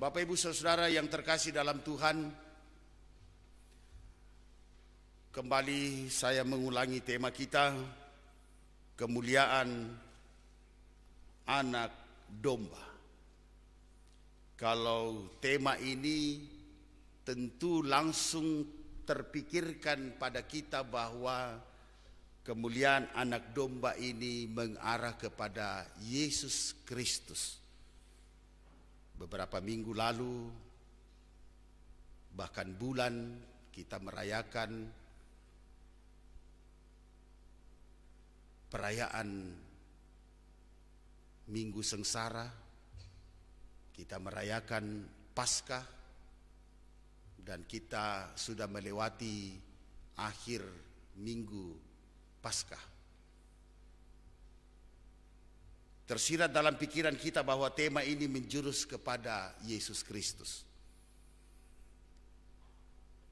Bapak Ibu Saudara yang terkasih dalam Tuhan, kembali saya mengulangi tema kita kemuliaan anak domba. Kalau tema ini tentu langsung terpikirkan pada kita bahwa kemuliaan anak domba ini mengarah kepada Yesus Kristus beberapa minggu lalu bahkan bulan kita merayakan perayaan Minggu Sengsara, kita merayakan Paskah, dan kita sudah melewati akhir Minggu Paskah. tersirat dalam pikiran kita bahwa tema ini menjurus kepada Yesus Kristus.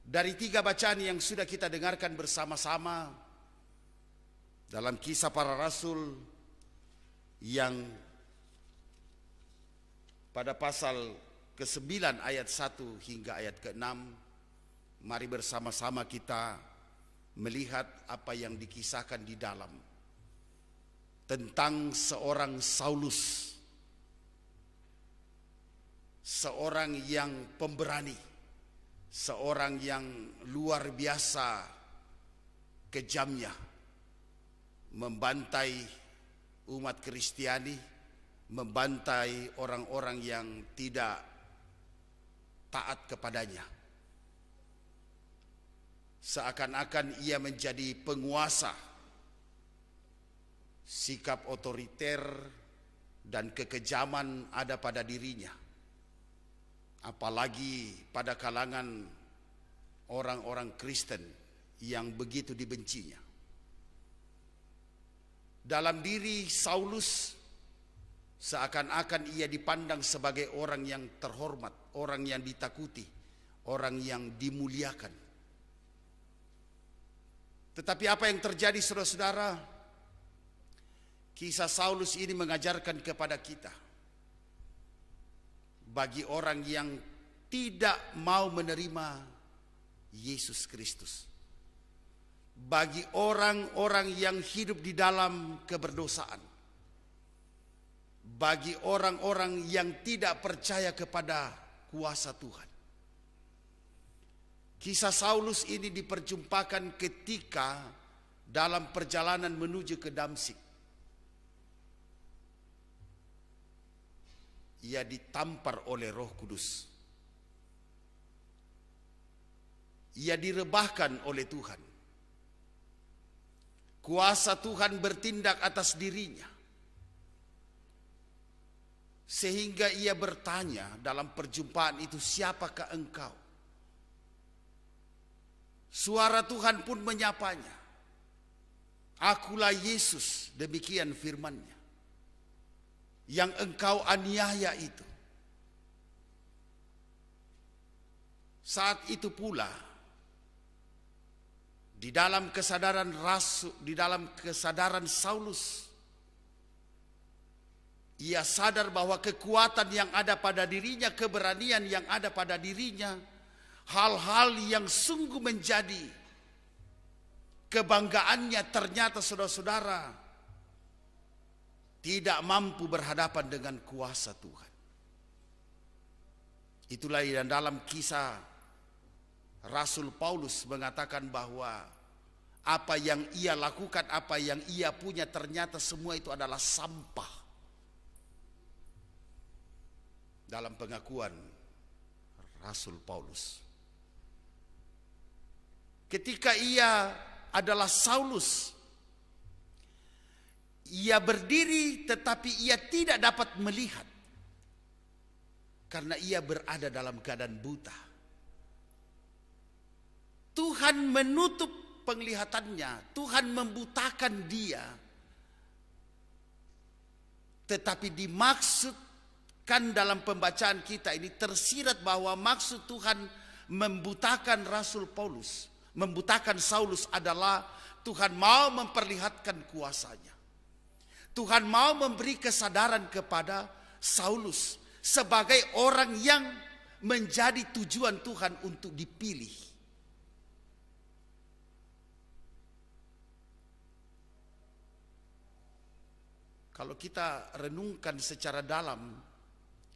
Dari tiga bacaan yang sudah kita dengarkan bersama-sama dalam kisah para rasul yang pada pasal ke-9 ayat 1 hingga ayat ke-6 mari bersama-sama kita melihat apa yang dikisahkan di dalam tentang seorang Saulus, seorang yang pemberani, seorang yang luar biasa kejamnya, membantai umat Kristiani, membantai orang-orang yang tidak taat kepadanya. Seakan-akan ia menjadi penguasa sikap otoriter dan kekejaman ada pada dirinya. Apalagi pada kalangan orang-orang Kristen yang begitu dibencinya. Dalam diri Saulus seakan-akan ia dipandang sebagai orang yang terhormat, orang yang ditakuti, orang yang dimuliakan. Tetapi apa yang terjadi saudara-saudara? Kisah Saulus ini mengajarkan kepada kita bagi orang yang tidak mau menerima Yesus Kristus. Bagi orang-orang yang hidup di dalam keberdosaan. Bagi orang-orang yang tidak percaya kepada kuasa Tuhan. Kisah Saulus ini diperjumpakan ketika dalam perjalanan menuju ke Damsik ia ditampar oleh Roh Kudus. Ia direbahkan oleh Tuhan. Kuasa Tuhan bertindak atas dirinya. Sehingga ia bertanya dalam perjumpaan itu, "Siapakah engkau?" Suara Tuhan pun menyapanya. Akulah Yesus, demikian FirmanNya yang engkau aniaya itu. Saat itu pula di dalam kesadaran rasul, di dalam kesadaran Saulus ia sadar bahwa kekuatan yang ada pada dirinya, keberanian yang ada pada dirinya, hal-hal yang sungguh menjadi kebanggaannya ternyata saudara-saudara tidak mampu berhadapan dengan kuasa Tuhan. Itulah yang dalam kisah Rasul Paulus mengatakan bahwa apa yang ia lakukan, apa yang ia punya ternyata semua itu adalah sampah. Dalam pengakuan Rasul Paulus. Ketika ia adalah Saulus, ia berdiri tetapi ia tidak dapat melihat. Karena ia berada dalam keadaan buta. Tuhan menutup penglihatannya. Tuhan membutakan dia. Tetapi dimaksudkan dalam pembacaan kita ini tersirat bahwa maksud Tuhan membutakan Rasul Paulus. Membutakan Saulus adalah Tuhan mau memperlihatkan kuasanya. Tuhan mau memberi kesadaran kepada Saulus sebagai orang yang menjadi tujuan Tuhan untuk dipilih. Kalau kita renungkan secara dalam,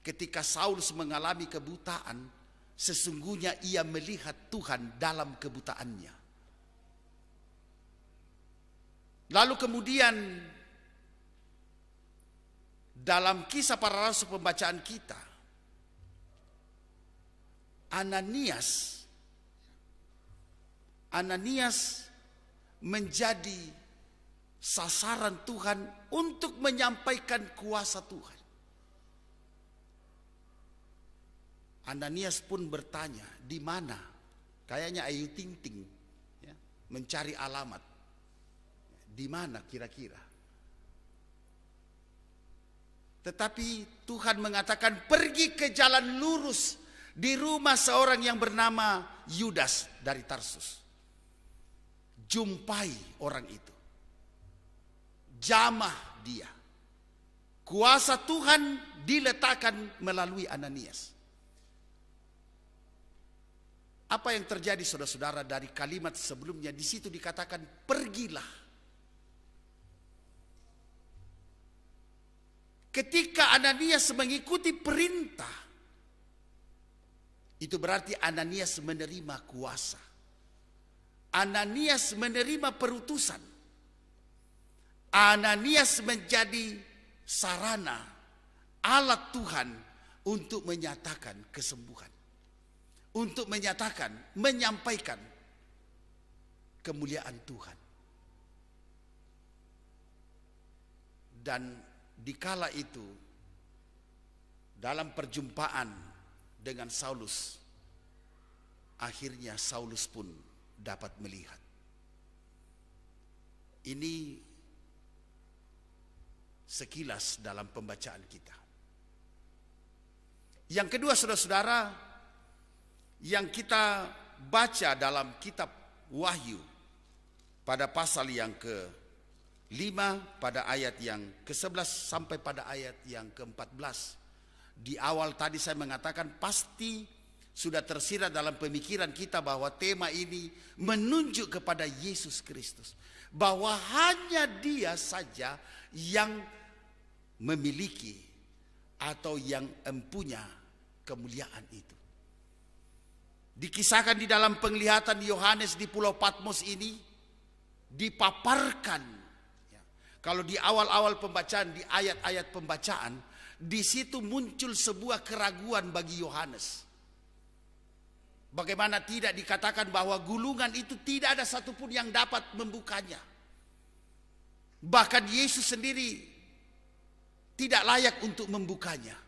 ketika Saulus mengalami kebutaan, sesungguhnya ia melihat Tuhan dalam kebutaannya. Lalu kemudian dalam kisah para rasul pembacaan kita, Ananias, Ananias menjadi sasaran Tuhan untuk menyampaikan kuasa Tuhan. Ananias pun bertanya, di mana? Kayaknya Ayu Ting Ting ya, mencari alamat. Di mana kira-kira? Tetapi Tuhan mengatakan pergi ke jalan lurus di rumah seorang yang bernama Yudas dari Tarsus. Jumpai orang itu. Jamah dia. Kuasa Tuhan diletakkan melalui Ananias. Apa yang terjadi saudara-saudara dari kalimat sebelumnya di situ dikatakan pergilah Ketika Ananias mengikuti perintah, itu berarti Ananias menerima kuasa. Ananias menerima perutusan. Ananias menjadi sarana alat Tuhan untuk menyatakan kesembuhan. Untuk menyatakan, menyampaikan kemuliaan Tuhan. Dan di kala itu dalam perjumpaan dengan Saulus akhirnya Saulus pun dapat melihat ini sekilas dalam pembacaan kita yang kedua saudara-saudara yang kita baca dalam kitab Wahyu pada pasal yang ke 5 pada ayat yang ke-11 sampai pada ayat yang ke-14. Di awal tadi saya mengatakan pasti sudah tersirat dalam pemikiran kita bahwa tema ini menunjuk kepada Yesus Kristus. Bahwa hanya dia saja yang memiliki atau yang empunya kemuliaan itu. Dikisahkan di dalam penglihatan Yohanes di Pulau Patmos ini dipaparkan kalau di awal-awal pembacaan, di ayat-ayat pembacaan, di situ muncul sebuah keraguan bagi Yohanes. Bagaimana tidak dikatakan bahwa gulungan itu tidak ada satupun yang dapat membukanya. Bahkan Yesus sendiri tidak layak untuk membukanya.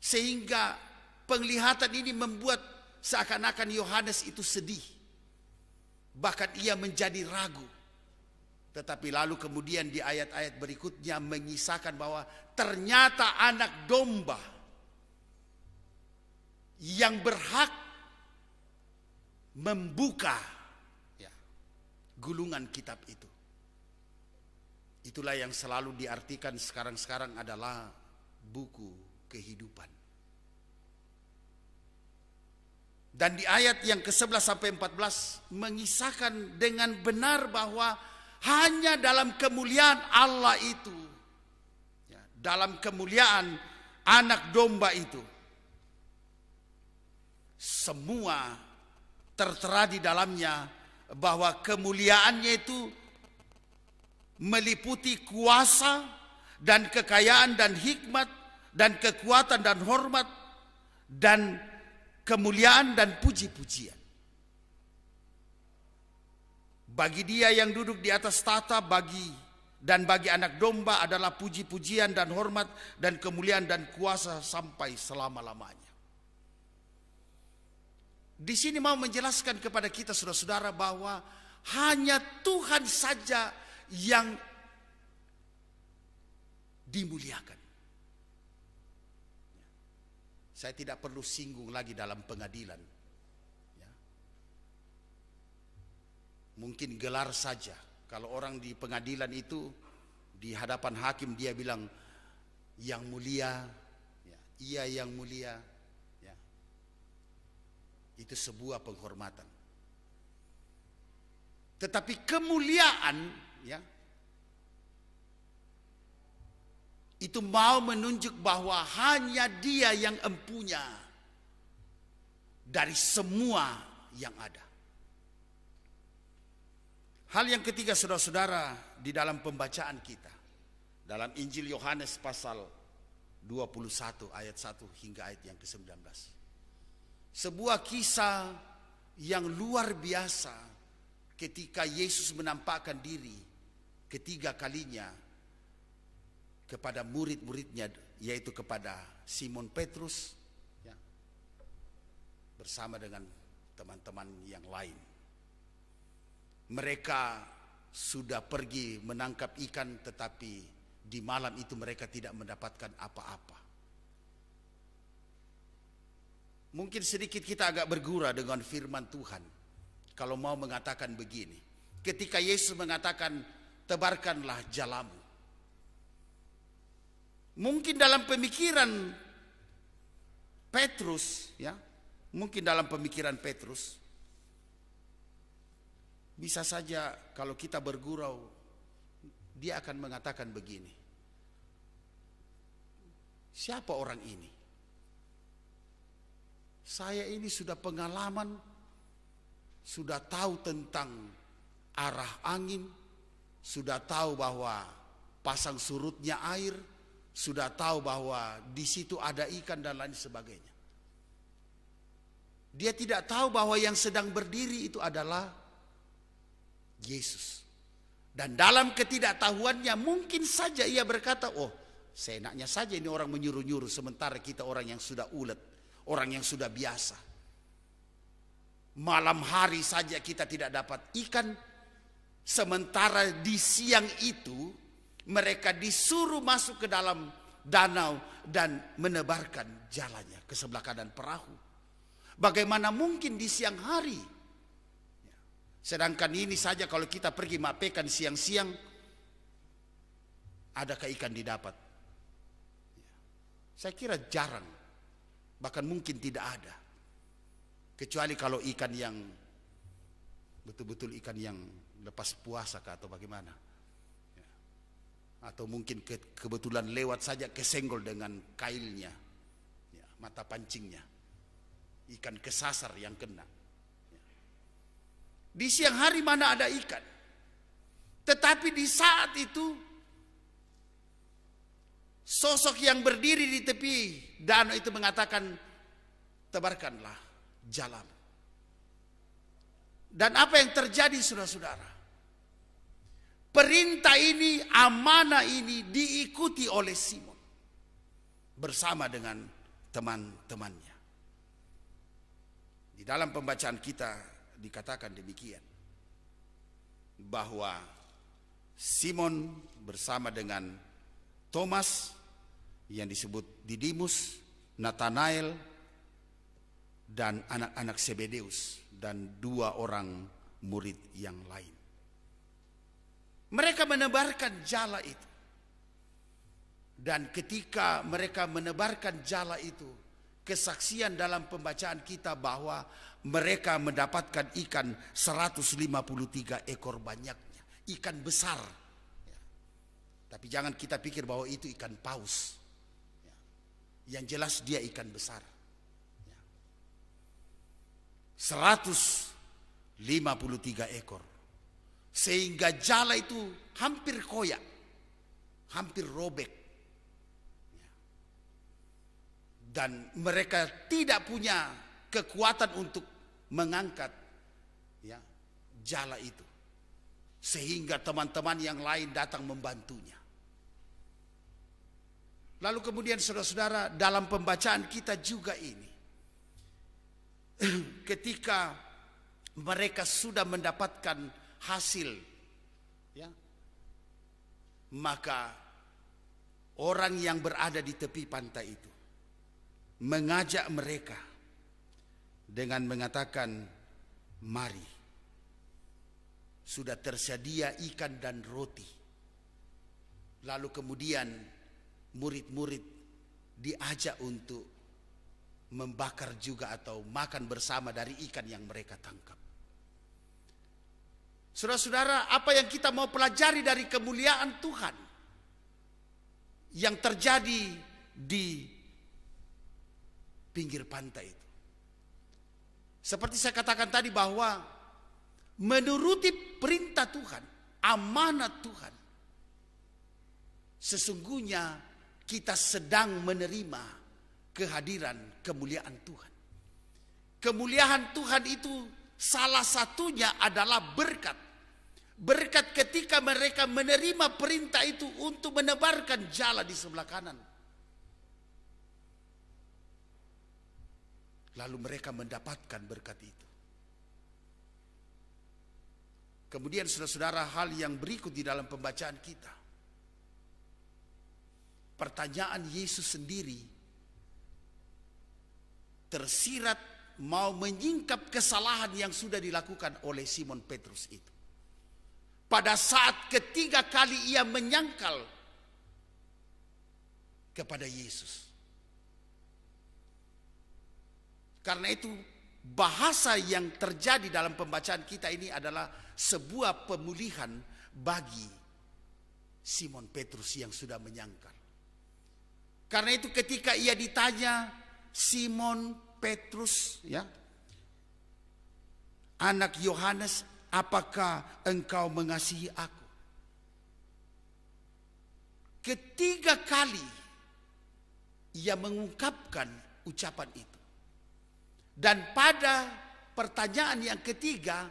Sehingga penglihatan ini membuat seakan-akan Yohanes itu sedih. Bahkan ia menjadi ragu. Tetapi lalu kemudian di ayat-ayat berikutnya mengisahkan bahwa ternyata anak domba yang berhak membuka ya, gulungan kitab itu. Itulah yang selalu diartikan sekarang-sekarang adalah buku kehidupan. Dan di ayat yang ke-11 sampai 14 mengisahkan dengan benar bahwa hanya dalam kemuliaan Allah itu. Ya, dalam kemuliaan anak domba itu. Semua tertera di dalamnya bahwa kemuliaannya itu meliputi kuasa dan kekayaan dan hikmat dan kekuatan dan hormat dan kemuliaan dan puji-pujian. Bagi dia yang duduk di atas tata bagi dan bagi anak domba adalah puji-pujian dan hormat dan kemuliaan dan kuasa sampai selama-lamanya. Di sini mau menjelaskan kepada kita saudara-saudara bahwa hanya Tuhan saja yang dimuliakan. Saya tidak perlu singgung lagi dalam pengadilan mungkin gelar saja. Kalau orang di pengadilan itu di hadapan hakim dia bilang yang mulia, ya, ia yang mulia, ya. itu sebuah penghormatan. Tetapi kemuliaan, ya, itu mau menunjuk bahwa hanya dia yang empunya dari semua yang ada. Hal yang ketiga saudara-saudara di dalam pembacaan kita. Dalam Injil Yohanes pasal 21 ayat 1 hingga ayat yang ke-19. Sebuah kisah yang luar biasa ketika Yesus menampakkan diri ketiga kalinya kepada murid-muridnya yaitu kepada Simon Petrus ya, bersama dengan teman-teman yang lain. Mereka sudah pergi menangkap ikan tetapi di malam itu mereka tidak mendapatkan apa-apa. Mungkin sedikit kita agak bergurau dengan firman Tuhan kalau mau mengatakan begini. Ketika Yesus mengatakan tebarkanlah jalamu. Mungkin dalam pemikiran Petrus ya, mungkin dalam pemikiran Petrus bisa saja kalau kita bergurau, dia akan mengatakan begini. Siapa orang ini? Saya ini sudah pengalaman, sudah tahu tentang arah angin, sudah tahu bahwa pasang surutnya air, sudah tahu bahwa di situ ada ikan dan lain sebagainya. Dia tidak tahu bahwa yang sedang berdiri itu adalah Yesus. Dan dalam ketidaktahuannya mungkin saja ia berkata, oh seenaknya saja ini orang menyuruh-nyuruh sementara kita orang yang sudah ulet, orang yang sudah biasa. Malam hari saja kita tidak dapat ikan, sementara di siang itu mereka disuruh masuk ke dalam danau dan menebarkan jalannya ke sebelah kanan perahu. Bagaimana mungkin di siang hari Sedangkan ini saja kalau kita pergi mapekan siang-siang adakah ikan didapat? Saya kira jarang, bahkan mungkin tidak ada. Kecuali kalau ikan yang betul-betul ikan yang lepas puasa kah atau bagaimana? Atau mungkin ke, kebetulan lewat saja kesenggol dengan kailnya, ya, mata pancingnya, ikan kesasar yang kena. Di siang hari mana ada ikan. Tetapi di saat itu sosok yang berdiri di tepi danau itu mengatakan tebarkanlah jalan. Dan apa yang terjadi saudara-saudara? Perintah ini, amanah ini diikuti oleh Simon bersama dengan teman-temannya. Di dalam pembacaan kita dikatakan demikian bahwa Simon bersama dengan Thomas yang disebut Didimus, Nathanael dan anak-anak Sebedeus dan dua orang murid yang lain. Mereka menebarkan jala itu. Dan ketika mereka menebarkan jala itu, kesaksian dalam pembacaan kita bahwa mereka mendapatkan ikan 153 ekor banyaknya, ikan besar. Ya. Tapi jangan kita pikir bahwa itu ikan paus. Ya. Yang jelas dia ikan besar. Ya. 153 ekor. Sehingga jala itu hampir koyak, hampir robek. Ya. Dan mereka tidak punya kekuatan untuk mengangkat ya jala itu sehingga teman-teman yang lain datang membantunya. Lalu kemudian saudara-saudara dalam pembacaan kita juga ini ketika mereka sudah mendapatkan hasil ya maka orang yang berada di tepi pantai itu mengajak mereka dengan mengatakan, "Mari, sudah tersedia ikan dan roti." Lalu kemudian murid-murid diajak untuk membakar juga atau makan bersama dari ikan yang mereka tangkap. Saudara-saudara, apa yang kita mau pelajari dari kemuliaan Tuhan yang terjadi di pinggir pantai itu? Seperti saya katakan tadi bahwa menuruti perintah Tuhan, amanat Tuhan. Sesungguhnya kita sedang menerima kehadiran kemuliaan Tuhan. Kemuliaan Tuhan itu salah satunya adalah berkat. Berkat ketika mereka menerima perintah itu untuk menebarkan jala di sebelah kanan Lalu mereka mendapatkan berkat itu. Kemudian saudara-saudara hal yang berikut di dalam pembacaan kita. Pertanyaan Yesus sendiri tersirat mau menyingkap kesalahan yang sudah dilakukan oleh Simon Petrus itu. Pada saat ketiga kali ia menyangkal kepada Yesus. Karena itu bahasa yang terjadi dalam pembacaan kita ini adalah sebuah pemulihan bagi Simon Petrus yang sudah menyangkal. Karena itu ketika ia ditanya Simon Petrus ya anak Yohanes apakah engkau mengasihi aku? Ketiga kali ia mengungkapkan ucapan itu. Dan pada pertanyaan yang ketiga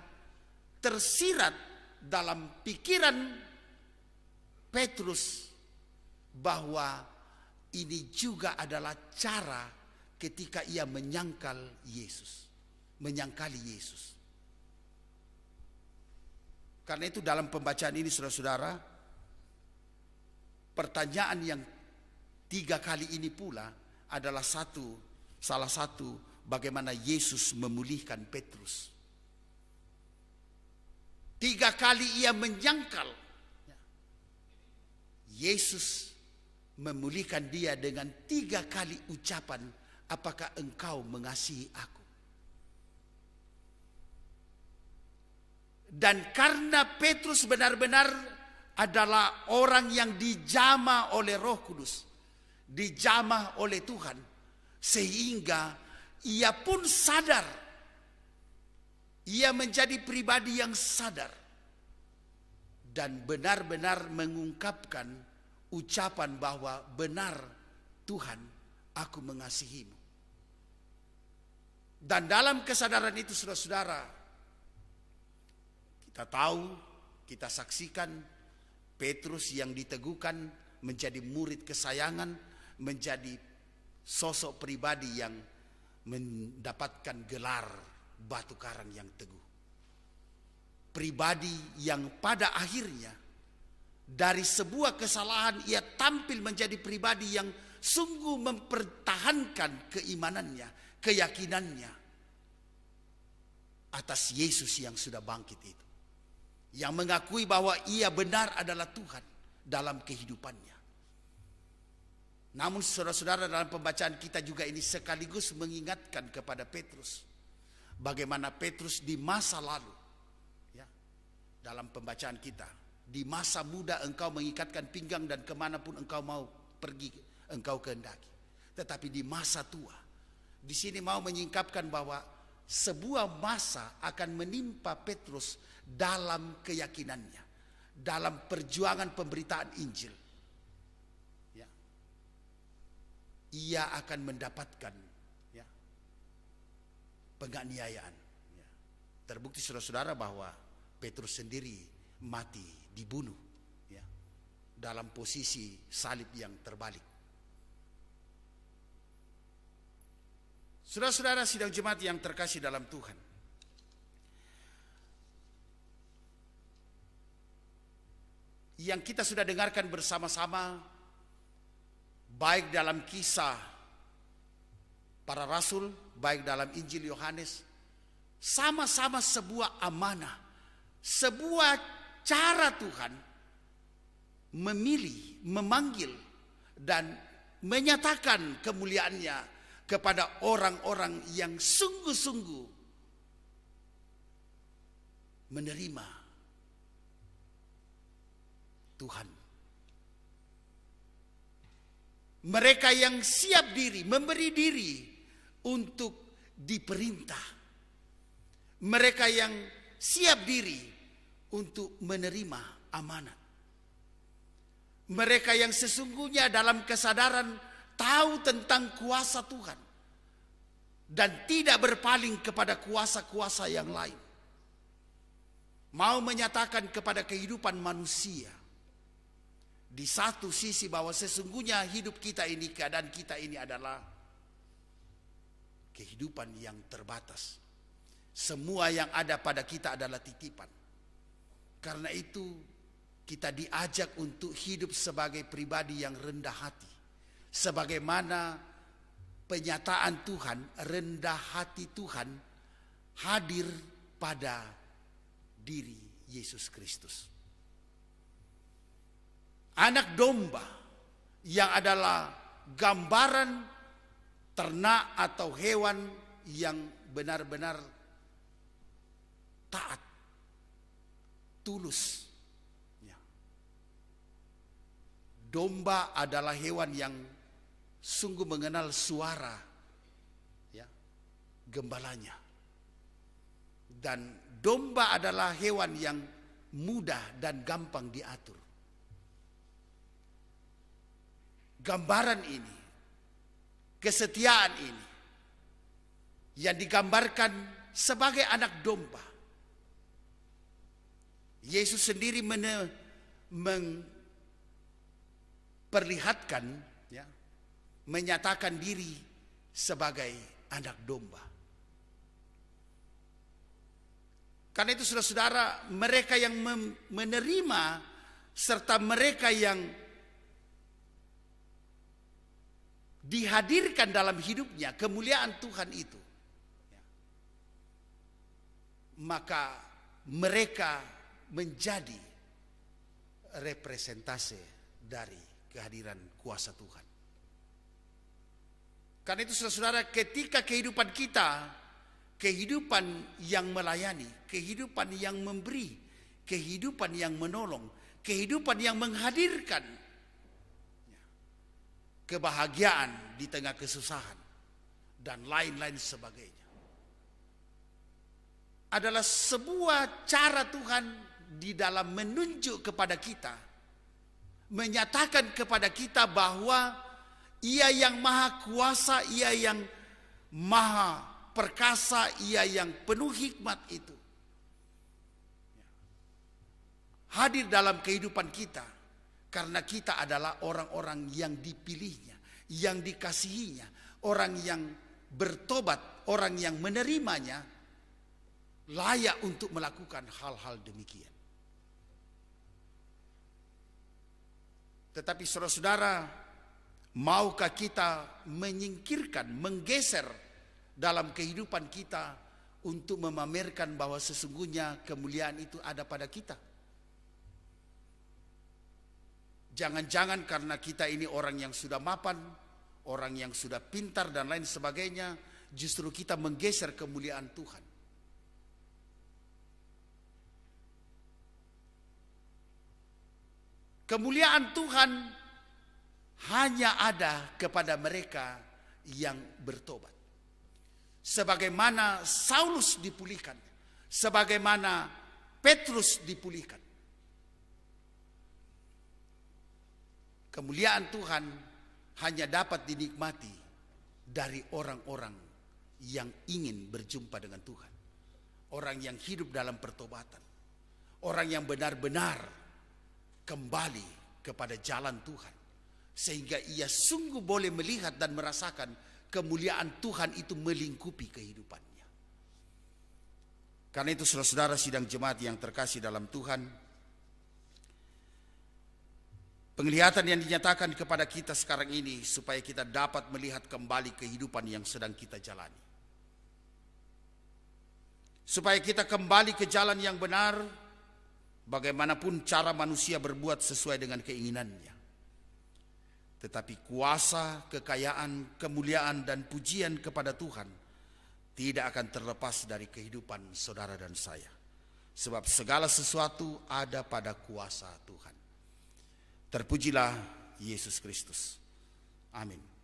tersirat dalam pikiran Petrus bahwa ini juga adalah cara ketika ia menyangkal Yesus, menyangkali Yesus. Karena itu dalam pembacaan ini saudara-saudara, pertanyaan yang tiga kali ini pula adalah satu salah satu bagaimana Yesus memulihkan Petrus. Tiga kali ia menyangkal, Yesus memulihkan dia dengan tiga kali ucapan, apakah engkau mengasihi aku? Dan karena Petrus benar-benar adalah orang yang dijamah oleh roh kudus. Dijamah oleh Tuhan. Sehingga ia pun sadar. Ia menjadi pribadi yang sadar dan benar-benar mengungkapkan ucapan bahwa benar Tuhan aku mengasihimu. Dan dalam kesadaran itu saudara-saudara kita tahu, kita saksikan Petrus yang diteguhkan menjadi murid kesayangan, menjadi sosok pribadi yang mendapatkan gelar batu karang yang teguh. Pribadi yang pada akhirnya dari sebuah kesalahan ia tampil menjadi pribadi yang sungguh mempertahankan keimanannya, keyakinannya atas Yesus yang sudah bangkit itu. Yang mengakui bahwa ia benar adalah Tuhan dalam kehidupannya. Namun saudara-saudara dalam pembacaan kita juga ini sekaligus mengingatkan kepada Petrus bagaimana Petrus di masa lalu ya dalam pembacaan kita di masa muda engkau mengikatkan pinggang dan kemanapun engkau mau pergi engkau kehendaki tetapi di masa tua di sini mau menyingkapkan bahwa sebuah masa akan menimpa Petrus dalam keyakinannya dalam perjuangan pemberitaan Injil ia akan mendapatkan ya, penganiayaan. Ya. Terbukti saudara-saudara bahwa Petrus sendiri mati dibunuh ya, dalam posisi salib yang terbalik. Saudara-saudara sidang jemaat yang terkasih dalam Tuhan. Yang kita sudah dengarkan bersama-sama baik dalam kisah para rasul, baik dalam Injil Yohanes, sama-sama sebuah amanah, sebuah cara Tuhan memilih, memanggil, dan menyatakan kemuliaannya kepada orang-orang yang sungguh-sungguh menerima Tuhan mereka yang siap diri, memberi diri untuk diperintah. Mereka yang siap diri untuk menerima amanat. Mereka yang sesungguhnya dalam kesadaran tahu tentang kuasa Tuhan dan tidak berpaling kepada kuasa-kuasa yang lain. Mau menyatakan kepada kehidupan manusia di satu sisi bahwa sesungguhnya hidup kita ini keadaan kita ini adalah kehidupan yang terbatas. Semua yang ada pada kita adalah titipan. Karena itu kita diajak untuk hidup sebagai pribadi yang rendah hati. Sebagaimana penyataan Tuhan, rendah hati Tuhan hadir pada diri Yesus Kristus anak domba yang adalah gambaran ternak atau hewan yang benar-benar taat, tulus. Ya. Domba adalah hewan yang sungguh mengenal suara ya, gembalanya. Dan domba adalah hewan yang mudah dan gampang diatur. gambaran ini, kesetiaan ini yang digambarkan sebagai anak domba. Yesus sendiri memperlihatkan, ya, menyatakan diri sebagai anak domba. Karena itu saudara-saudara mereka yang menerima serta mereka yang dihadirkan dalam hidupnya kemuliaan Tuhan itu, maka mereka menjadi representasi dari kehadiran kuasa Tuhan. Karena itu saudara-saudara ketika kehidupan kita, kehidupan yang melayani, kehidupan yang memberi, kehidupan yang menolong, kehidupan yang menghadirkan kebahagiaan di tengah kesusahan dan lain-lain sebagainya. Adalah sebuah cara Tuhan di dalam menunjuk kepada kita, menyatakan kepada kita bahwa Ia yang Maha Kuasa, Ia yang Maha Perkasa, Ia yang penuh hikmat itu hadir dalam kehidupan kita karena kita adalah orang-orang yang dipilihnya, yang dikasihinya, orang yang bertobat, orang yang menerimanya, layak untuk melakukan hal-hal demikian. Tetapi saudara-saudara, maukah kita menyingkirkan, menggeser dalam kehidupan kita untuk memamerkan bahwa sesungguhnya kemuliaan itu ada pada kita? Jangan-jangan karena kita ini orang yang sudah mapan, orang yang sudah pintar dan lain sebagainya, justru kita menggeser kemuliaan Tuhan. Kemuliaan Tuhan hanya ada kepada mereka yang bertobat. Sebagaimana Saulus dipulihkan, sebagaimana Petrus dipulihkan. Kemuliaan Tuhan hanya dapat dinikmati dari orang-orang yang ingin berjumpa dengan Tuhan. Orang yang hidup dalam pertobatan. Orang yang benar-benar kembali kepada jalan Tuhan. Sehingga ia sungguh boleh melihat dan merasakan kemuliaan Tuhan itu melingkupi kehidupannya. Karena itu saudara-saudara sidang jemaat yang terkasih dalam Tuhan, Penglihatan yang dinyatakan kepada kita sekarang ini supaya kita dapat melihat kembali kehidupan yang sedang kita jalani. Supaya kita kembali ke jalan yang benar, bagaimanapun cara manusia berbuat sesuai dengan keinginannya. Tetapi kuasa, kekayaan, kemuliaan, dan pujian kepada Tuhan tidak akan terlepas dari kehidupan saudara dan saya. Sebab segala sesuatu ada pada kuasa Tuhan. Terpujilah Yesus Kristus. Amin.